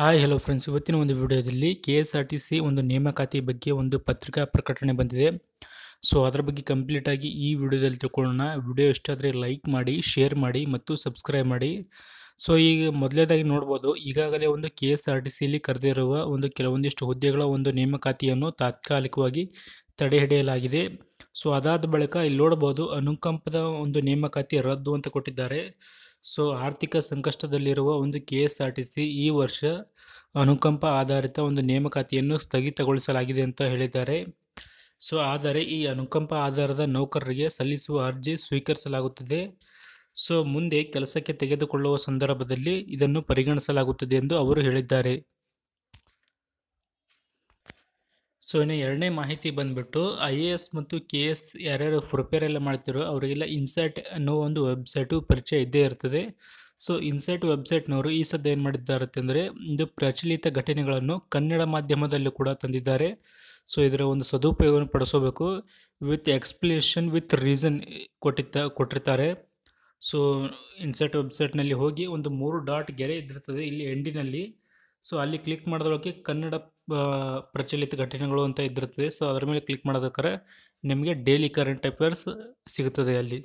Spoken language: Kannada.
ಹಾಯ್ ಹಲೋ ಫ್ರೆಂಡ್ಸ್ ಇವತ್ತಿನ ಒಂದು ವಿಡಿಯೋದಲ್ಲಿ K S R T C ಒಂದು ನೇಮಕಾತಿ ಬಗ್ಗೆ ಒಂದು ಪತ್ರಿಕಾ ಪ್ರಕಟಣೆ ಬಂದಿದೆ ಸೊ ಅದರ ಬಗ್ಗೆ ಕಂಪ್ಲೀಟಾಗಿ ಈ ವಿಡಿಯೋದಲ್ಲಿ ತಿಳ್ಕೊಳ್ಳೋಣ ವಿಡಿಯೋ ಇಷ್ಟ ಲೈಕ್ ಮಾಡಿ ಶೇರ್ ಮಾಡಿ ಮತ್ತು ಸಬ್ಸ್ಕ್ರೈಬ್ ಮಾಡಿ ಸೊ ಈಗ ಮೊದಲೇದಾಗಿ ನೋಡ್ಬೋದು ಈಗಾಗಲೇ ಒಂದು ಕೆ ಎಸ್ ಆರ್ ಟಿ ಸಿಯಲ್ಲಿ ಕರೆದಿರುವ ಒಂದು ಕೆಲವೊಂದಿಷ್ಟು ಹುದ್ದೆಗಳ ಒಂದು ನೇಮಕಾತಿಯನ್ನು ತಾತ್ಕಾಲಿಕವಾಗಿ ತಡೆಹಿಡಿಯಲಾಗಿದೆ ಸೊ ಅದಾದ ಬಳಿಕ ಇಲ್ಲಿ ನೋಡ್ಬೋದು ಅನುಕಂಪದ ಒಂದು ನೇಮಕಾತಿ ರದ್ದು ಅಂತ ಕೊಟ್ಟಿದ್ದಾರೆ ಸೊ ಆರ್ಥಿಕ ಸಂಕಷ್ಟದಲ್ಲಿರುವ ಒಂದು K S R T C ಈ ವರ್ಷ ಅನುಕಂಪ ಆಧಾರಿತ ಒಂದು ನೇಮಕಾತಿಯನ್ನು ಸ್ಥಗಿತಗೊಳಿಸಲಾಗಿದೆ ಅಂತ ಹೇಳಿದ್ದಾರೆ ಸೊ ಆದರೆ ಈ ಅನುಕಂಪ ಆಧಾರದ ನೌಕರರಿಗೆ ಸಲ್ಲಿಸುವ ಅರ್ಜಿ ಸ್ವೀಕರಿಸಲಾಗುತ್ತದೆ ಸೊ ಮುಂದೆ ಕೆಲಸಕ್ಕೆ ತೆಗೆದುಕೊಳ್ಳುವ ಸಂದರ್ಭದಲ್ಲಿ ಇದನ್ನು ಪರಿಗಣಿಸಲಾಗುತ್ತದೆ ಎಂದು ಅವರು ಹೇಳಿದ್ದಾರೆ ಸೊ ಇನ್ನು ಎರಡನೇ ಮಾಹಿತಿ ಬಂದುಬಿಟ್ಟು ಐ ಎ ಎಸ್ ಮತ್ತು ಕೆ ಎಸ್ ಯಾರ್ಯಾರು ಪ್ರಿಪೇರ್ ಎಲ್ಲ ಮಾಡ್ತಿರೋ ಅವರಿಗೆಲ್ಲ ಇನ್ಸರ್ಟ್ ಅನ್ನೋ ಒಂದು ವೆಬ್ಸೈಟು ಪರಿಚಯ ಇದ್ದೇ ಇರ್ತದೆ ಸೊ ಇನ್ಸರ್ಟ್ ವೆಬ್ಸೈಟ್ನವರು ಈ ಸದ್ಯ ಏನು ಮಾಡಿದ್ದಾರೆ ಅಂತಂದರೆ ಇದು ಪ್ರಚಲಿತ ಘಟನೆಗಳನ್ನು ಕನ್ನಡ ಮಾಧ್ಯಮದಲ್ಲೂ ಕೂಡ ತಂದಿದ್ದಾರೆ ಸೊ ಇದರ ಒಂದು ಸದುಪಯೋಗವನ್ನು ಪಡಿಸೋಬೇಕು ವಿತ್ ಎಕ್ಸ್ಪ್ಲೇಷನ್ ವಿತ್ ರೀಸನ್ ಕೊಟ್ಟಿತ್ತ ಕೊಟ್ಟಿರ್ತಾರೆ ಸೊ ಇನ್ಸರ್ಟ್ ವೆಬ್ಸೈಟ್ನಲ್ಲಿ ಹೋಗಿ ಒಂದು ಮೂರು ಡಾಟ್ ಗೆರೆ ಇದ್ದಿರ್ತದೆ ಇಲ್ಲಿ ಎಂಡಿನಲ್ಲಿ ಸೊ ಅಲ್ಲಿ ಕ್ಲಿಕ್ ಮಾಡಿದೊಳಗೆ ಕನ್ನಡ ಪ್ರಚಲಿತ ಘಟನೆಗಳು ಅಂತ ಇದ್ದಿರ್ತದೆ ಸೊ ಅದರ ಮೇಲೆ ಕ್ಲಿಕ್ ಮಾಡೋದಕ್ಕಾರೆ ನಿಮಗೆ ಡೈಲಿ ಕರೆಂಟ್ ಅಫೇರ್ಸ್ ಸಿಗುತ್ತದೆ ಅಲ್ಲಿ